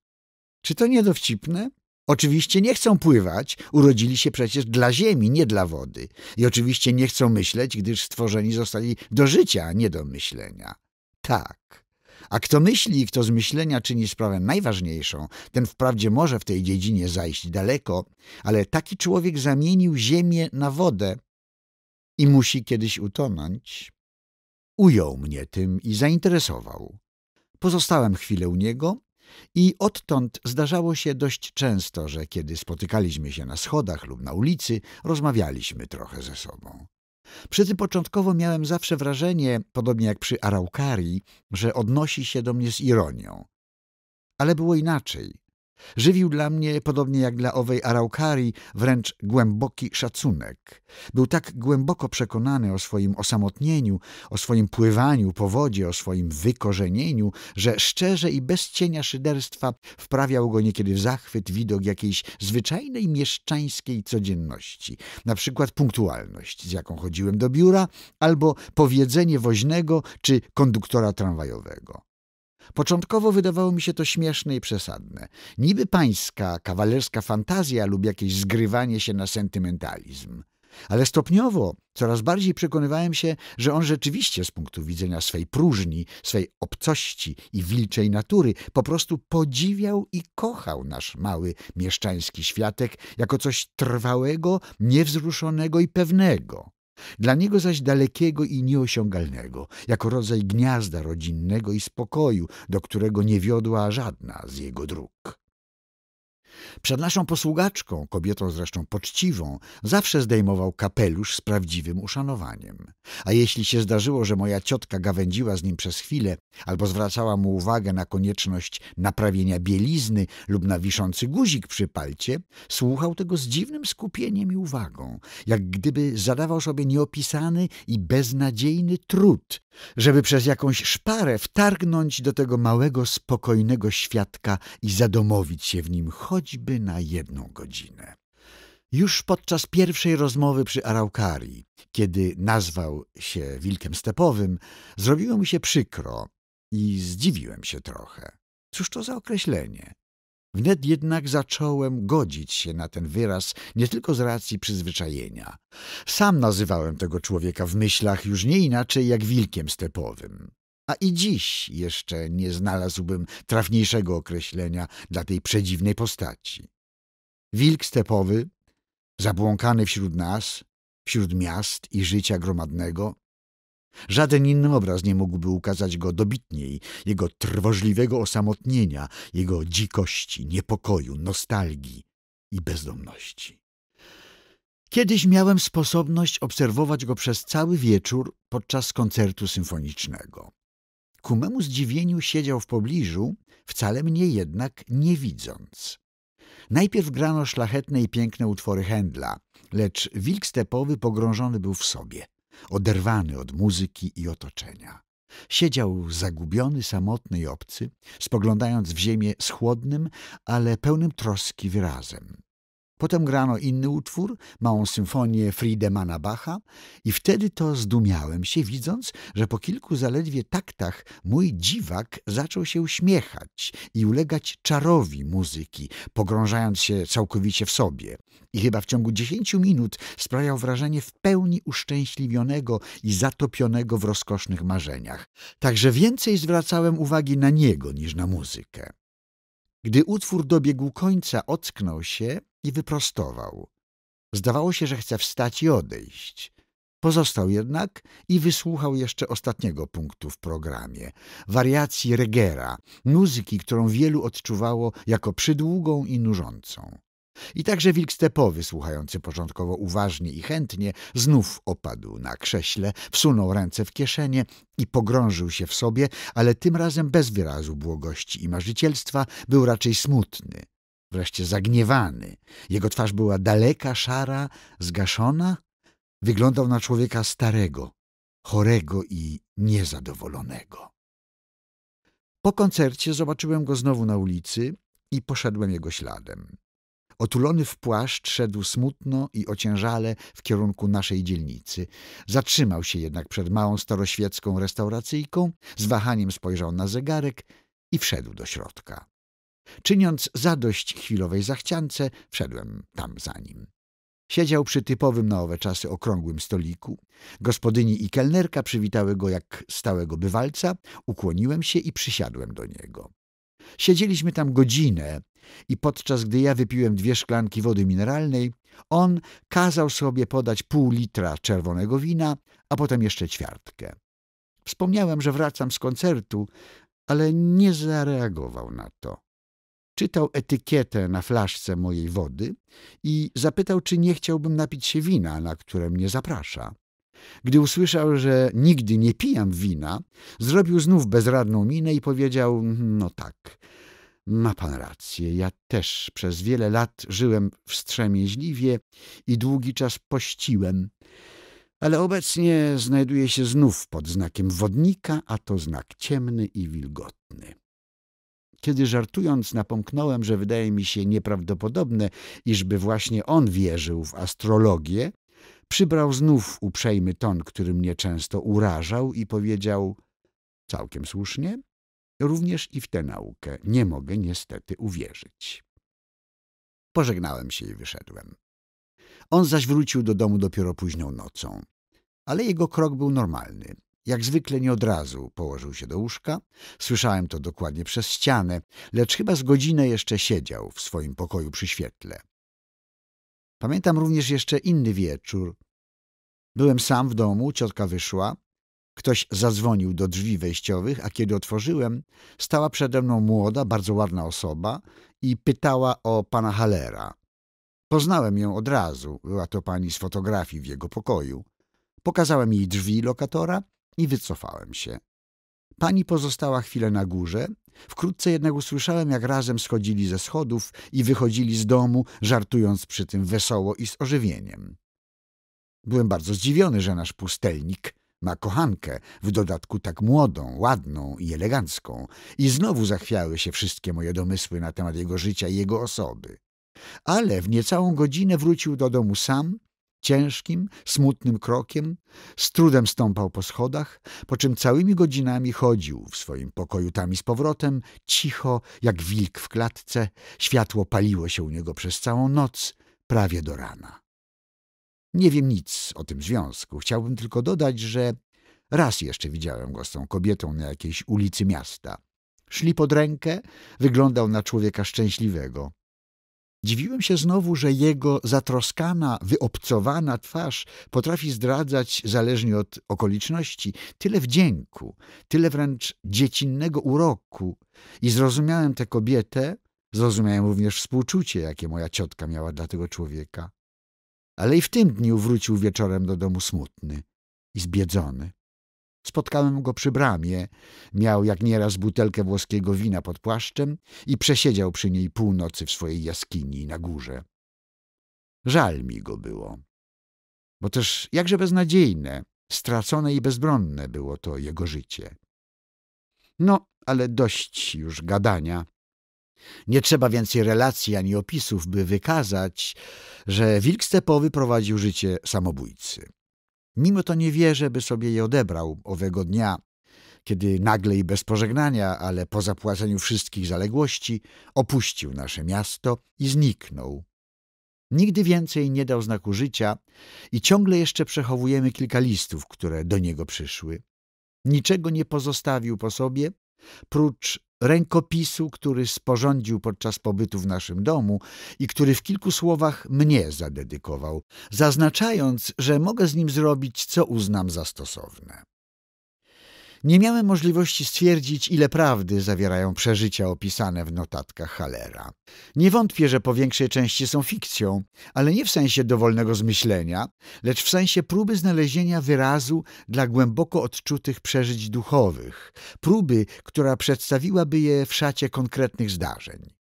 Czy to nie dowcipne? Oczywiście nie chcą pływać, urodzili się przecież dla ziemi, nie dla wody. I oczywiście nie chcą myśleć, gdyż stworzeni zostali do życia, nie do myślenia. Tak. A kto myśli i kto z myślenia czyni sprawę najważniejszą, ten wprawdzie może w tej dziedzinie zajść daleko, ale taki człowiek zamienił ziemię na wodę i musi kiedyś utonąć. Ujął mnie tym i zainteresował. Pozostałem chwilę u niego, i odtąd zdarzało się dość często, że kiedy spotykaliśmy się na schodach lub na ulicy, rozmawialiśmy trochę ze sobą. Przy tym początkowo miałem zawsze wrażenie, podobnie jak przy Araukarii, że odnosi się do mnie z ironią. Ale było inaczej. Żywił dla mnie, podobnie jak dla owej Araukarii, wręcz głęboki szacunek. Był tak głęboko przekonany o swoim osamotnieniu, o swoim pływaniu po wodzie, o swoim wykorzenieniu, że szczerze i bez cienia szyderstwa wprawiał go niekiedy w zachwyt widok jakiejś zwyczajnej mieszczańskiej codzienności, na przykład punktualność, z jaką chodziłem do biura, albo powiedzenie woźnego czy konduktora tramwajowego. Początkowo wydawało mi się to śmieszne i przesadne. Niby pańska, kawalerska fantazja lub jakieś zgrywanie się na sentymentalizm. Ale stopniowo coraz bardziej przekonywałem się, że on rzeczywiście z punktu widzenia swej próżni, swej obcości i wilczej natury po prostu podziwiał i kochał nasz mały mieszczański światek jako coś trwałego, niewzruszonego i pewnego. Dla niego zaś dalekiego i nieosiągalnego, jako rodzaj gniazda rodzinnego i spokoju, do którego nie wiodła żadna z jego dróg. Przed naszą posługaczką, kobietą zresztą poczciwą, zawsze zdejmował kapelusz z prawdziwym uszanowaniem. A jeśli się zdarzyło, że moja ciotka gawędziła z nim przez chwilę, albo zwracała mu uwagę na konieczność naprawienia bielizny lub na wiszący guzik przy palcie, słuchał tego z dziwnym skupieniem i uwagą, jak gdyby zadawał sobie nieopisany i beznadziejny trud, żeby przez jakąś szparę wtargnąć do tego małego, spokojnego świadka i zadomowić się w nim choćby na jedną godzinę. Już podczas pierwszej rozmowy przy Araukarii, kiedy nazwał się wilkiem stepowym, zrobiło mi się przykro i zdziwiłem się trochę. Cóż to za określenie? Wnet jednak zacząłem godzić się na ten wyraz, nie tylko z racji przyzwyczajenia. Sam nazywałem tego człowieka w myślach już nie inaczej jak wilkiem stepowym. A i dziś jeszcze nie znalazłbym trafniejszego określenia dla tej przedziwnej postaci. Wilk stepowy, zabłąkany wśród nas, wśród miast i życia gromadnego, Żaden inny obraz nie mógłby ukazać go dobitniej, jego trwożliwego osamotnienia, jego dzikości, niepokoju, nostalgii i bezdomności. Kiedyś miałem sposobność obserwować go przez cały wieczór podczas koncertu symfonicznego. Ku memu zdziwieniu siedział w pobliżu, wcale mnie jednak nie widząc. Najpierw grano szlachetne i piękne utwory Händla, lecz wilk stepowy pogrążony był w sobie oderwany od muzyki i otoczenia. Siedział zagubiony, samotny i obcy, spoglądając w ziemię z chłodnym, ale pełnym troski wyrazem. Potem grano inny utwór, małą symfonię Friedemana Bacha i wtedy to zdumiałem się, widząc, że po kilku zaledwie taktach mój dziwak zaczął się uśmiechać i ulegać czarowi muzyki, pogrążając się całkowicie w sobie. I chyba w ciągu dziesięciu minut sprawiał wrażenie w pełni uszczęśliwionego i zatopionego w rozkosznych marzeniach. Także więcej zwracałem uwagi na niego niż na muzykę. Gdy utwór dobiegł końca, ocknął się i wyprostował. Zdawało się, że chce wstać i odejść. Pozostał jednak i wysłuchał jeszcze ostatniego punktu w programie wariacji Regera, muzyki, którą wielu odczuwało jako przydługą i nużącą. I także wilk stepowy, słuchający początkowo uważnie i chętnie, znów opadł na krześle, wsunął ręce w kieszenie i pogrążył się w sobie, ale tym razem bez wyrazu błogości i marzycielstwa był raczej smutny, wreszcie zagniewany. Jego twarz była daleka, szara, zgaszona. Wyglądał na człowieka starego, chorego i niezadowolonego. Po koncercie zobaczyłem go znowu na ulicy i poszedłem jego śladem. Otulony w płaszcz szedł smutno i ociężale w kierunku naszej dzielnicy. Zatrzymał się jednak przed małą staroświecką restauracyjką, z wahaniem spojrzał na zegarek i wszedł do środka. Czyniąc zadość chwilowej zachciance, wszedłem tam za nim. Siedział przy typowym na owe czasy okrągłym stoliku. Gospodyni i kelnerka przywitały go jak stałego bywalca, ukłoniłem się i przysiadłem do niego. Siedzieliśmy tam godzinę i podczas gdy ja wypiłem dwie szklanki wody mineralnej, on kazał sobie podać pół litra czerwonego wina, a potem jeszcze ćwiartkę. Wspomniałem, że wracam z koncertu, ale nie zareagował na to. Czytał etykietę na flaszce mojej wody i zapytał, czy nie chciałbym napić się wina, na które mnie zaprasza. Gdy usłyszał, że nigdy nie pijam wina, zrobił znów bezradną minę i powiedział: mhm, No tak, ma pan rację, ja też przez wiele lat żyłem wstrzemięźliwie i długi czas pościłem, ale obecnie znajduję się znów pod znakiem wodnika, a to znak ciemny i wilgotny. Kiedy żartując napomknąłem, że wydaje mi się nieprawdopodobne, iżby właśnie on wierzył w astrologię, Przybrał znów uprzejmy ton, który mnie często urażał i powiedział – całkiem słusznie – również i w tę naukę nie mogę niestety uwierzyć. Pożegnałem się i wyszedłem. On zaś wrócił do domu dopiero późną nocą. Ale jego krok był normalny. Jak zwykle nie od razu położył się do łóżka. Słyszałem to dokładnie przez ścianę, lecz chyba z godzinę jeszcze siedział w swoim pokoju przy świetle. Pamiętam również jeszcze inny wieczór. Byłem sam w domu, ciotka wyszła. Ktoś zadzwonił do drzwi wejściowych, a kiedy otworzyłem, stała przede mną młoda, bardzo ładna osoba i pytała o pana Halera. Poznałem ją od razu, była to pani z fotografii w jego pokoju. Pokazałem jej drzwi lokatora i wycofałem się. Pani pozostała chwilę na górze, Wkrótce jednak usłyszałem, jak razem schodzili ze schodów i wychodzili z domu, żartując przy tym wesoło i z ożywieniem. Byłem bardzo zdziwiony, że nasz pustelnik ma kochankę, w dodatku tak młodą, ładną i elegancką, i znowu zachwiały się wszystkie moje domysły na temat jego życia i jego osoby. Ale w niecałą godzinę wrócił do domu sam Ciężkim, smutnym krokiem, z trudem stąpał po schodach, po czym całymi godzinami chodził w swoim pokoju tam i z powrotem, cicho, jak wilk w klatce. Światło paliło się u niego przez całą noc, prawie do rana. Nie wiem nic o tym związku. Chciałbym tylko dodać, że raz jeszcze widziałem go z tą kobietą na jakiejś ulicy miasta. Szli pod rękę, wyglądał na człowieka szczęśliwego. Dziwiłem się znowu, że jego zatroskana, wyobcowana twarz potrafi zdradzać, zależnie od okoliczności, tyle wdzięku, tyle wręcz dziecinnego uroku. I zrozumiałem tę kobietę, zrozumiałem również współczucie, jakie moja ciotka miała dla tego człowieka. Ale i w tym dniu wrócił wieczorem do domu smutny i zbiedzony. Spotkałem go przy bramie. Miał jak nieraz butelkę włoskiego wina pod płaszczem i przesiedział przy niej północy w swojej jaskini na górze. Żal mi go było. Bo też jakże beznadziejne, stracone i bezbronne było to jego życie. No, ale dość już gadania. Nie trzeba więcej relacji ani opisów, by wykazać, że wilk stepowy prowadził życie samobójcy. Mimo to nie wierzę, by sobie je odebrał owego dnia, kiedy nagle i bez pożegnania, ale po zapłaceniu wszystkich zaległości, opuścił nasze miasto i zniknął. Nigdy więcej nie dał znaku życia i ciągle jeszcze przechowujemy kilka listów, które do niego przyszły. Niczego nie pozostawił po sobie, prócz rękopisu, który sporządził podczas pobytu w naszym domu i który w kilku słowach mnie zadedykował, zaznaczając, że mogę z nim zrobić, co uznam za stosowne nie miałem możliwości stwierdzić, ile prawdy zawierają przeżycia opisane w notatkach Halera. Nie wątpię, że po większej części są fikcją, ale nie w sensie dowolnego zmyślenia, lecz w sensie próby znalezienia wyrazu dla głęboko odczutych przeżyć duchowych, próby, która przedstawiłaby je w szacie konkretnych zdarzeń.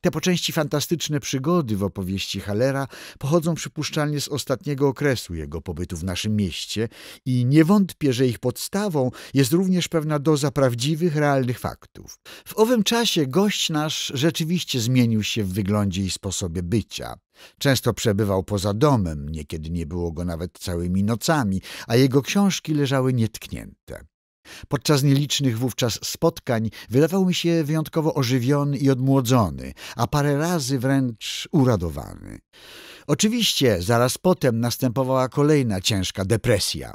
Te po części fantastyczne przygody w opowieści Halera pochodzą przypuszczalnie z ostatniego okresu jego pobytu w naszym mieście i nie wątpię, że ich podstawą jest również pewna doza prawdziwych, realnych faktów. W owym czasie gość nasz rzeczywiście zmienił się w wyglądzie i sposobie bycia. Często przebywał poza domem, niekiedy nie było go nawet całymi nocami, a jego książki leżały nietknięte. Podczas nielicznych wówczas spotkań wydawał mi się wyjątkowo ożywiony i odmłodzony, a parę razy wręcz uradowany. Oczywiście zaraz potem następowała kolejna ciężka depresja.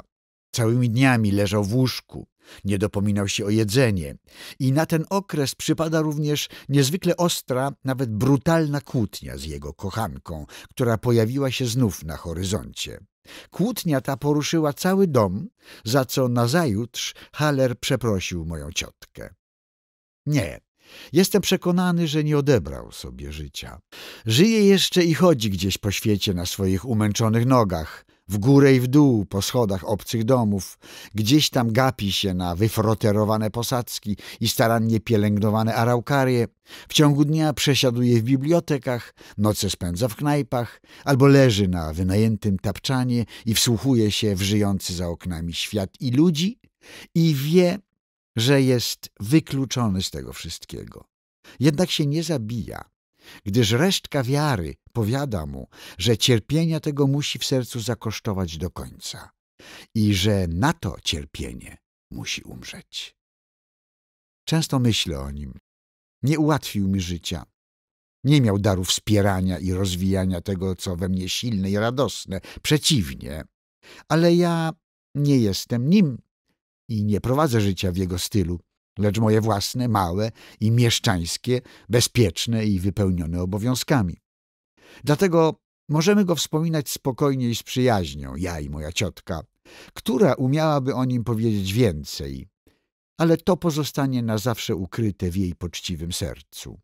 Całymi dniami leżał w łóżku. Nie dopominał się o jedzenie. I na ten okres przypada również niezwykle ostra, nawet brutalna kłótnia z jego kochanką, która pojawiła się znów na horyzoncie. Kłótnia ta poruszyła cały dom, za co nazajutrz Haller przeprosił moją ciotkę. Nie, Jestem przekonany, że nie odebrał sobie życia. Żyje jeszcze i chodzi gdzieś po świecie na swoich umęczonych nogach, w górę i w dół po schodach obcych domów. Gdzieś tam gapi się na wyfroterowane posadzki i starannie pielęgnowane araukarie. W ciągu dnia przesiaduje w bibliotekach, noce spędza w knajpach albo leży na wynajętym tapczanie i wsłuchuje się w żyjący za oknami świat i ludzi i wie, że jest wykluczony z tego wszystkiego. Jednak się nie zabija gdyż resztka wiary powiada mu, że cierpienia tego musi w sercu zakosztować do końca i że na to cierpienie musi umrzeć. Często myślę o nim. Nie ułatwił mi życia. Nie miał daru wspierania i rozwijania tego, co we mnie silne i radosne. Przeciwnie. Ale ja nie jestem nim i nie prowadzę życia w jego stylu lecz moje własne, małe i mieszczańskie, bezpieczne i wypełnione obowiązkami. Dlatego możemy go wspominać spokojnie i z przyjaźnią, ja i moja ciotka, która umiałaby o nim powiedzieć więcej, ale to pozostanie na zawsze ukryte w jej poczciwym sercu.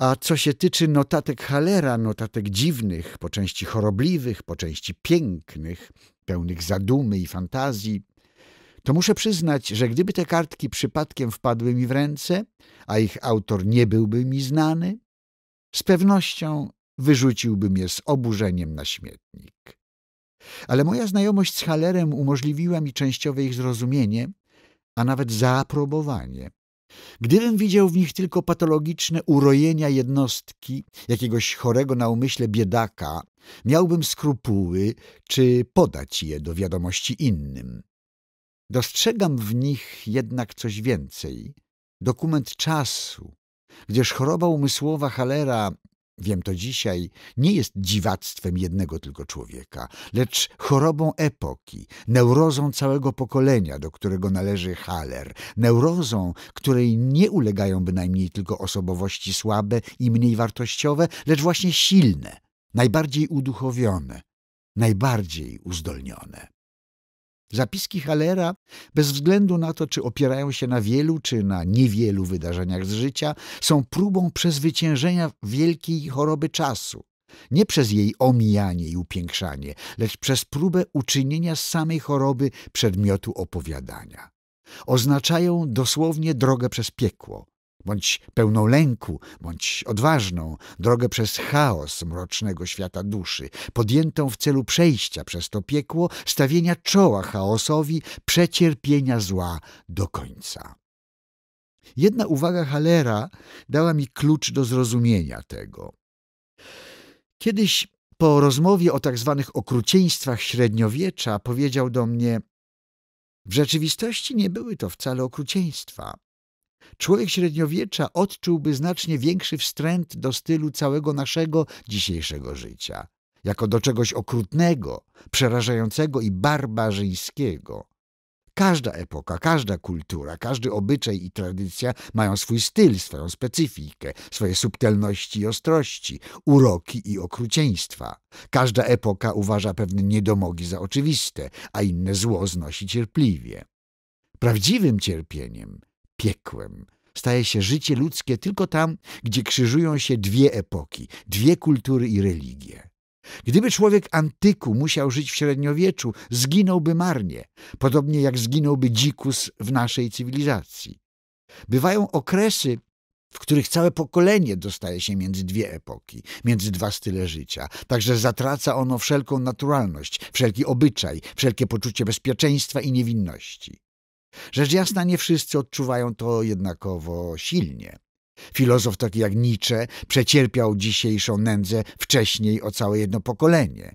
A co się tyczy notatek Halera, notatek dziwnych, po części chorobliwych, po części pięknych, pełnych zadumy i fantazji, to muszę przyznać, że gdyby te kartki przypadkiem wpadły mi w ręce, a ich autor nie byłby mi znany, z pewnością wyrzuciłbym je z oburzeniem na śmietnik. Ale moja znajomość z Halerem umożliwiła mi częściowe ich zrozumienie, a nawet zaaprobowanie. Gdybym widział w nich tylko patologiczne urojenia jednostki, jakiegoś chorego na umyśle biedaka, miałbym skrupuły, czy podać je do wiadomości innym. Dostrzegam w nich jednak coś więcej. Dokument czasu, gdyż choroba umysłowa Halera, wiem to dzisiaj, nie jest dziwactwem jednego tylko człowieka, lecz chorobą epoki, neurozą całego pokolenia, do którego należy Haller, neurozą, której nie ulegają bynajmniej tylko osobowości słabe i mniej wartościowe, lecz właśnie silne, najbardziej uduchowione, najbardziej uzdolnione. Zapiski Halera, bez względu na to, czy opierają się na wielu czy na niewielu wydarzeniach z życia, są próbą przezwyciężenia wielkiej choroby czasu. Nie przez jej omijanie i upiększanie, lecz przez próbę uczynienia z samej choroby przedmiotu opowiadania. Oznaczają dosłownie drogę przez piekło, bądź pełną lęku, bądź odważną, drogę przez chaos mrocznego świata duszy, podjętą w celu przejścia przez to piekło, stawienia czoła chaosowi, przecierpienia zła do końca. Jedna uwaga Halera dała mi klucz do zrozumienia tego. Kiedyś po rozmowie o tak zwanych okrucieństwach średniowiecza powiedział do mnie: W rzeczywistości nie były to wcale okrucieństwa człowiek średniowiecza odczułby znacznie większy wstręt do stylu całego naszego dzisiejszego życia, jako do czegoś okrutnego, przerażającego i barbarzyńskiego. Każda epoka, każda kultura, każdy obyczaj i tradycja mają swój styl, swoją specyfikę, swoje subtelności i ostrości, uroki i okrucieństwa. Każda epoka uważa pewne niedomogi za oczywiste, a inne zło znosi cierpliwie. Prawdziwym cierpieniem piekłem. Staje się życie ludzkie tylko tam, gdzie krzyżują się dwie epoki, dwie kultury i religie. Gdyby człowiek antyku musiał żyć w średniowieczu, zginąłby marnie, podobnie jak zginąłby dzikus w naszej cywilizacji. Bywają okresy, w których całe pokolenie dostaje się między dwie epoki, między dwa style życia, także zatraca ono wszelką naturalność, wszelki obyczaj, wszelkie poczucie bezpieczeństwa i niewinności. Rzecz jasna, nie wszyscy odczuwają to jednakowo silnie. Filozof taki jak Nietzsche przecierpiał dzisiejszą nędzę wcześniej o całe jedno pokolenie.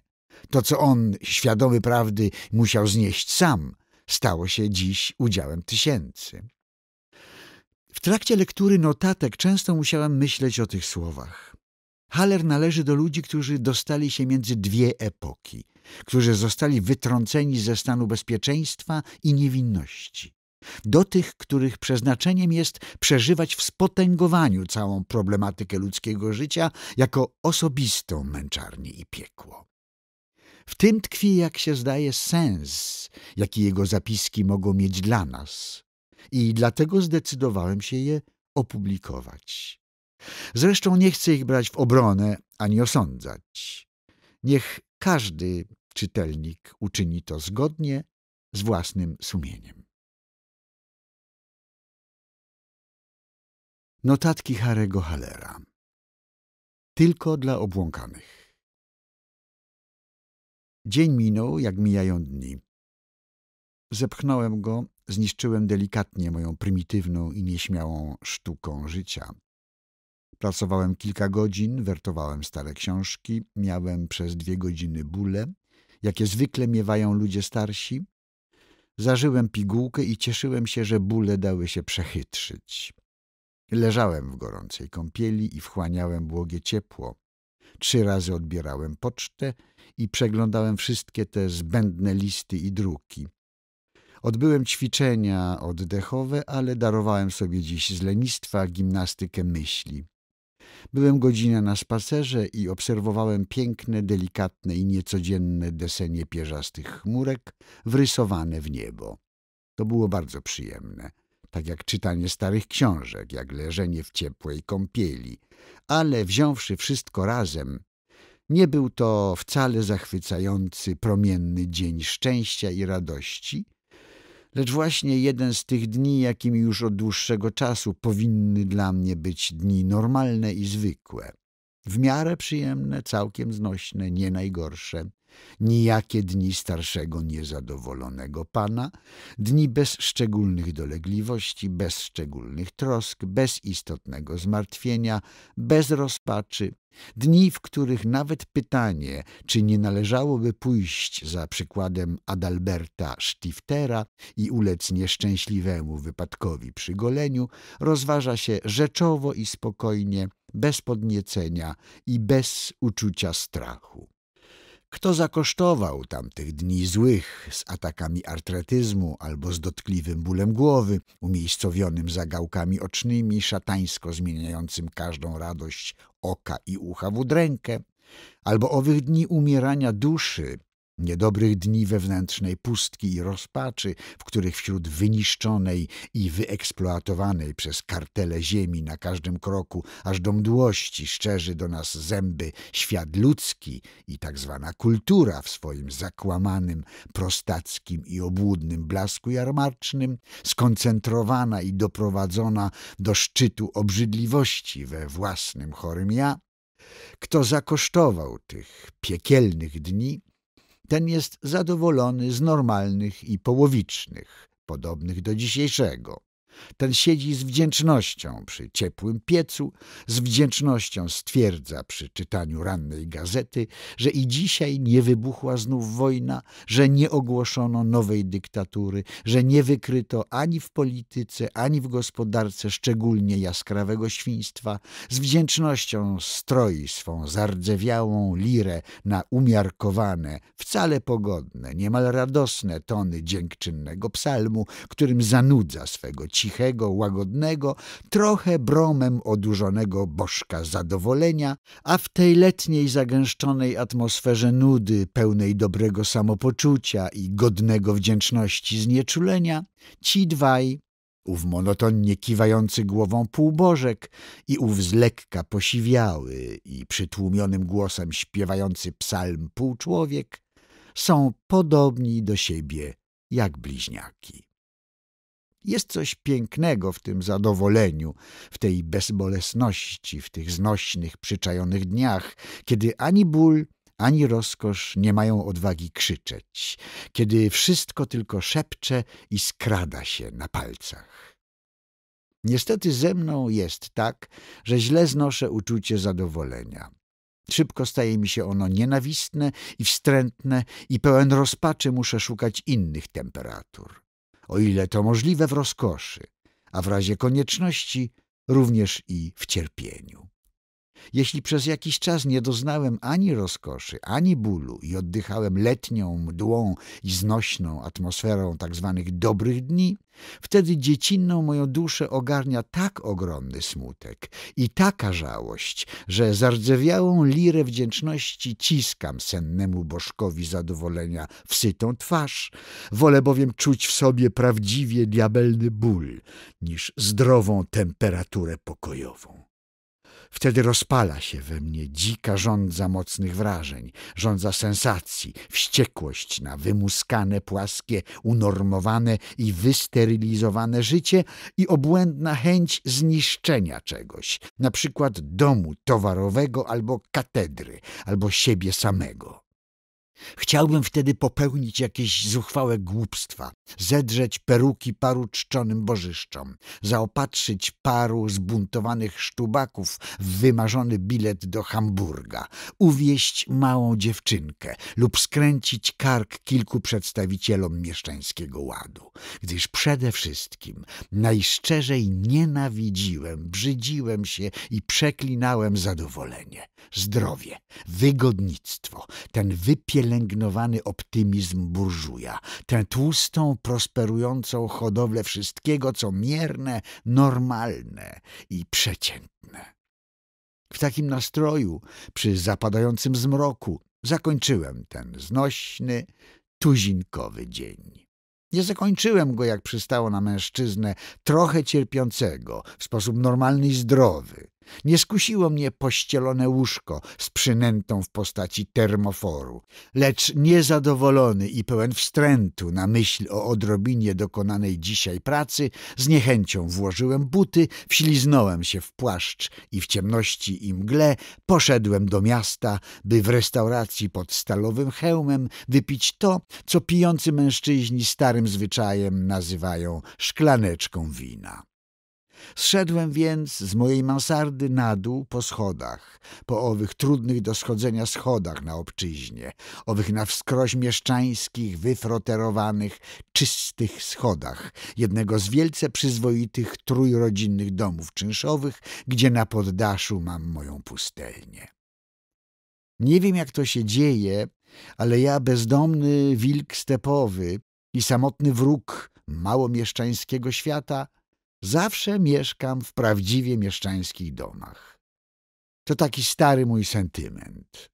To, co on, świadomy prawdy, musiał znieść sam, stało się dziś udziałem tysięcy. W trakcie lektury notatek często musiałem myśleć o tych słowach. Haller należy do ludzi, którzy dostali się między dwie epoki, którzy zostali wytrąceni ze stanu bezpieczeństwa i niewinności. Do tych, których przeznaczeniem jest przeżywać w spotęgowaniu całą problematykę ludzkiego życia jako osobistą męczarnię i piekło. W tym tkwi, jak się zdaje, sens, jaki jego zapiski mogą mieć dla nas. I dlatego zdecydowałem się je opublikować. Zresztą nie chcę ich brać w obronę ani osądzać. Niech każdy czytelnik uczyni to zgodnie z własnym sumieniem. Notatki Harego Halera Tylko dla obłąkanych Dzień minął, jak mijają dni. Zepchnąłem go, zniszczyłem delikatnie moją prymitywną i nieśmiałą sztuką życia. Pracowałem kilka godzin, wertowałem stare książki, miałem przez dwie godziny bóle, jakie zwykle miewają ludzie starsi. Zażyłem pigułkę i cieszyłem się, że bóle dały się przechytrzyć. Leżałem w gorącej kąpieli i wchłaniałem błogie ciepło. Trzy razy odbierałem pocztę i przeglądałem wszystkie te zbędne listy i druki. Odbyłem ćwiczenia oddechowe, ale darowałem sobie dziś z lenistwa gimnastykę myśli. Byłem godzinę na spacerze i obserwowałem piękne, delikatne i niecodzienne desenie pierzastych chmurek wrysowane w niebo. To było bardzo przyjemne, tak jak czytanie starych książek, jak leżenie w ciepłej kąpieli. Ale wziąwszy wszystko razem, nie był to wcale zachwycający, promienny dzień szczęścia i radości, Lecz właśnie jeden z tych dni, jakimi już od dłuższego czasu powinny dla mnie być dni normalne i zwykłe. W miarę przyjemne, całkiem znośne, nie najgorsze. Nijakie dni starszego niezadowolonego pana, dni bez szczególnych dolegliwości, bez szczególnych trosk, bez istotnego zmartwienia, bez rozpaczy, Dni, w których nawet pytanie, czy nie należałoby pójść za przykładem Adalberta Stiftera i ulec nieszczęśliwemu wypadkowi przy goleniu, rozważa się rzeczowo i spokojnie, bez podniecenia i bez uczucia strachu. Kto zakosztował tamtych dni złych z atakami artretyzmu albo z dotkliwym bólem głowy, umiejscowionym zagałkami ocznymi, szatańsko zmieniającym każdą radość oka i ucha w udrękę, albo owych dni umierania duszy niedobrych dni wewnętrznej pustki i rozpaczy, w których wśród wyniszczonej i wyeksploatowanej przez kartele ziemi na każdym kroku, aż do mdłości szczerzy do nas zęby świat ludzki i tak zwana kultura w swoim zakłamanym, prostackim i obłudnym blasku jarmarcznym, skoncentrowana i doprowadzona do szczytu obrzydliwości we własnym chorym ja, kto zakosztował tych piekielnych dni, ten jest zadowolony z normalnych i połowicznych, podobnych do dzisiejszego. Ten siedzi z wdzięcznością przy ciepłym piecu, z wdzięcznością stwierdza przy czytaniu rannej gazety, że i dzisiaj nie wybuchła znów wojna, że nie ogłoszono nowej dyktatury, że nie wykryto ani w polityce, ani w gospodarce szczególnie jaskrawego świństwa. Z wdzięcznością stroi swą zardzewiałą lirę na umiarkowane, wcale pogodne, niemal radosne tony dziękczynnego psalmu, którym zanudza swego ciebie cichego, łagodnego, trochę bromem odurzonego bożka zadowolenia, a w tej letniej zagęszczonej atmosferze nudy, pełnej dobrego samopoczucia i godnego wdzięczności znieczulenia, ci dwaj ów monotonnie kiwający głową półbożek i ów z lekka posiwiały i przytłumionym głosem śpiewający psalm półczłowiek, są podobni do siebie jak bliźniaki. Jest coś pięknego w tym zadowoleniu, w tej bezbolesności, w tych znośnych, przyczajonych dniach, kiedy ani ból, ani rozkosz nie mają odwagi krzyczeć, kiedy wszystko tylko szepcze i skrada się na palcach. Niestety ze mną jest tak, że źle znoszę uczucie zadowolenia. Szybko staje mi się ono nienawistne i wstrętne i pełen rozpaczy muszę szukać innych temperatur o ile to możliwe w rozkoszy, a w razie konieczności również i w cierpieniu. Jeśli przez jakiś czas nie doznałem ani rozkoszy, ani bólu i oddychałem letnią mdłą i znośną atmosferą tak zwanych dobrych dni, wtedy dziecinną moją duszę ogarnia tak ogromny smutek i taka żałość, że zardzewiałą lirę wdzięczności ciskam sennemu bożkowi zadowolenia w sytą twarz. Wolę bowiem czuć w sobie prawdziwie diabelny ból niż zdrową temperaturę pokojową. Wtedy rozpala się we mnie dzika żądza mocnych wrażeń, żądza sensacji, wściekłość na wymuskane, płaskie, unormowane i wysterylizowane życie i obłędna chęć zniszczenia czegoś, na przykład domu towarowego albo katedry, albo siebie samego. Chciałbym wtedy popełnić jakieś zuchwałe głupstwa, zedrzeć peruki paru czczonym bożyszczom, zaopatrzyć paru zbuntowanych sztubaków w wymarzony bilet do Hamburga, uwieść małą dziewczynkę lub skręcić kark kilku przedstawicielom mieszczańskiego ładu, gdyż przede wszystkim najszczerzej nienawidziłem, brzydziłem się i przeklinałem zadowolenie, zdrowie, wygodnictwo, ten wypielęgnowany pielęgnowany optymizm burżuja, tę tłustą, prosperującą hodowlę wszystkiego, co mierne, normalne i przeciętne. W takim nastroju, przy zapadającym zmroku, zakończyłem ten znośny, tuzinkowy dzień. Nie zakończyłem go, jak przystało na mężczyznę, trochę cierpiącego, w sposób normalny i zdrowy, nie skusiło mnie pościelone łóżko z przynętą w postaci termoforu, lecz niezadowolony i pełen wstrętu na myśl o odrobinie dokonanej dzisiaj pracy, z niechęcią włożyłem buty, wśliznąłem się w płaszcz i w ciemności i mgle poszedłem do miasta, by w restauracji pod stalowym hełmem wypić to, co pijący mężczyźni starym zwyczajem nazywają szklaneczką wina. Zszedłem więc z mojej mansardy na dół po schodach, po owych trudnych do schodzenia schodach na obczyźnie, owych na wskroś mieszczańskich, wyfroterowanych, czystych schodach, jednego z wielce przyzwoitych trójrodzinnych domów czynszowych, gdzie na poddaszu mam moją pustelnię. Nie wiem, jak to się dzieje, ale ja, bezdomny wilk stepowy i samotny wróg małomieszczańskiego świata – Zawsze mieszkam w prawdziwie mieszczańskich domach. To taki stary mój sentyment.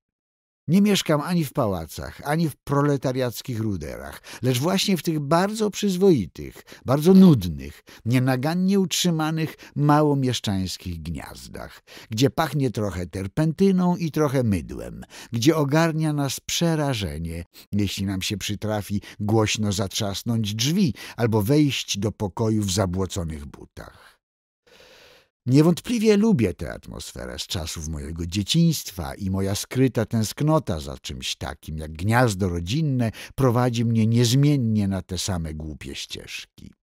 Nie mieszkam ani w pałacach, ani w proletariackich ruderach, lecz właśnie w tych bardzo przyzwoitych, bardzo nudnych, nienagannie utrzymanych małomieszczańskich gniazdach, gdzie pachnie trochę terpentyną i trochę mydłem, gdzie ogarnia nas przerażenie, jeśli nam się przytrafi głośno zatrzasnąć drzwi albo wejść do pokoju w zabłoconych butach. Niewątpliwie lubię tę atmosferę z czasów mojego dzieciństwa i moja skryta tęsknota za czymś takim jak gniazdo rodzinne prowadzi mnie niezmiennie na te same głupie ścieżki.